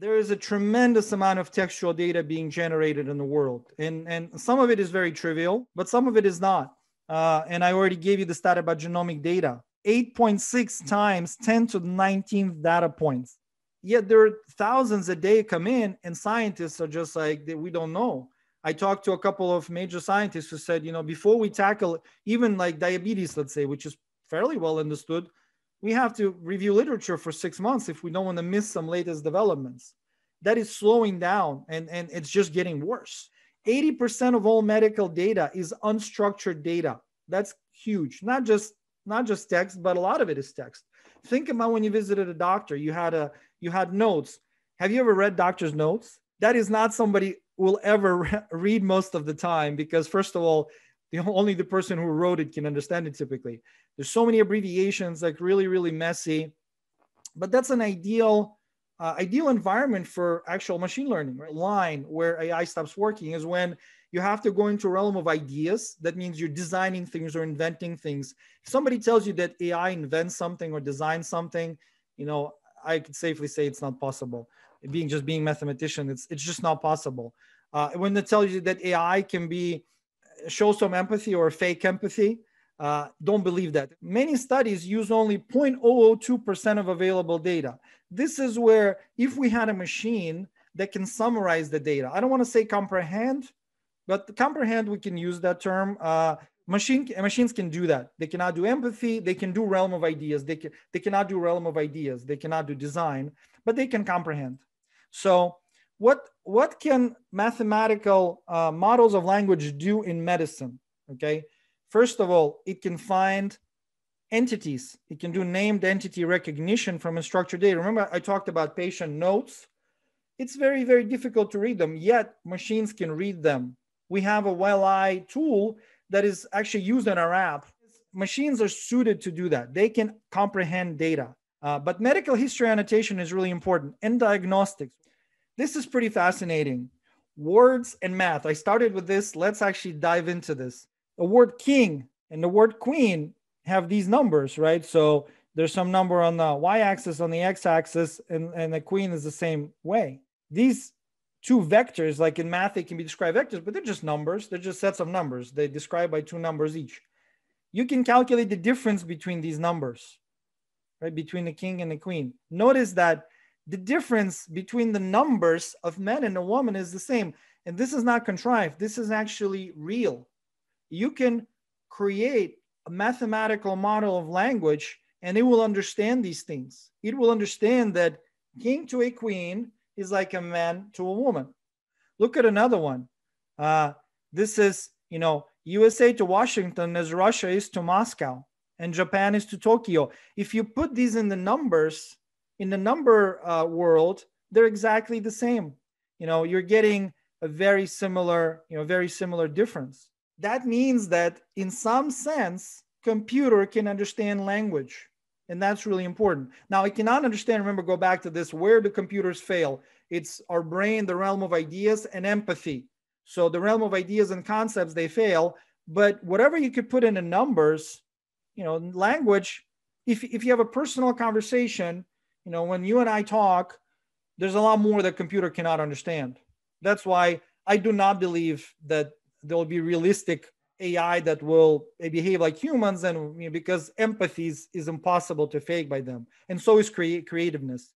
there is a tremendous amount of textual data being generated in the world. And, and some of it is very trivial, but some of it is not. Uh, and I already gave you the stat about genomic data 8.6 times 10 to the 19th data points. Yet there are thousands a day come in, and scientists are just like, we don't know. I talked to a couple of major scientists who said, you know, before we tackle even like diabetes, let's say, which is fairly well understood, we have to review literature for six months if we don't want to miss some latest developments. That is slowing down and, and it's just getting worse. 80% of all medical data is unstructured data. That's huge. Not just not just text, but a lot of it is text. Think about when you visited a doctor, you had a you had notes. Have you ever read doctor's notes? That is not somebody will ever re- read most of the time because first of all, the only the person who wrote it can understand it typically there's so many abbreviations like really really messy but that's an ideal uh, ideal environment for actual machine learning right? line where ai stops working is when you have to go into realm of ideas that means you're designing things or inventing things if somebody tells you that ai invents something or designs something you know i could safely say it's not possible being just being mathematician it's it's just not possible uh, when they tell you that ai can be show some empathy or fake empathy. Uh, don't believe that. Many studies use only 0.002% of available data. This is where, if we had a machine that can summarize the data, I don't want to say comprehend, but comprehend, we can use that term. Uh, machine, machines can do that. They cannot do empathy. They can do realm of ideas. They, can, they cannot do realm of ideas. They cannot do design, but they can comprehend. So what what can mathematical uh, models of language do in medicine? Okay, first of all, it can find entities. It can do named entity recognition from unstructured data. Remember, I talked about patient notes. It's very very difficult to read them. Yet machines can read them. We have a well eye tool that is actually used in our app. Machines are suited to do that. They can comprehend data. Uh, but medical history annotation is really important and diagnostics. This is pretty fascinating. Words and math. I started with this. Let's actually dive into this. The word king and the word queen have these numbers, right? So there's some number on the y axis, on the x axis, and, and the queen is the same way. These two vectors, like in math, they can be described vectors, but they're just numbers. They're just sets of numbers. They describe by two numbers each. You can calculate the difference between these numbers, right? Between the king and the queen. Notice that the difference between the numbers of men and a woman is the same. And this is not contrived, this is actually real. You can create a mathematical model of language and it will understand these things. It will understand that king to a queen is like a man to a woman. Look at another one. Uh, this is, you know, USA to Washington as Russia is to Moscow and Japan is to Tokyo. If you put these in the numbers, in the number uh, world, they're exactly the same. You know, you're getting a very similar, you know, very similar difference. That means that in some sense, computer can understand language. And that's really important. Now, it cannot understand, remember, go back to this where do computers fail? It's our brain, the realm of ideas, and empathy. So, the realm of ideas and concepts, they fail. But whatever you could put in the numbers, you know, language, if, if you have a personal conversation you know, when you and I talk, there's a lot more that computer cannot understand. That's why I do not believe that there will be realistic AI that will behave like humans, and you know, because empathy is, impossible to fake by them, and so is cre- creativeness.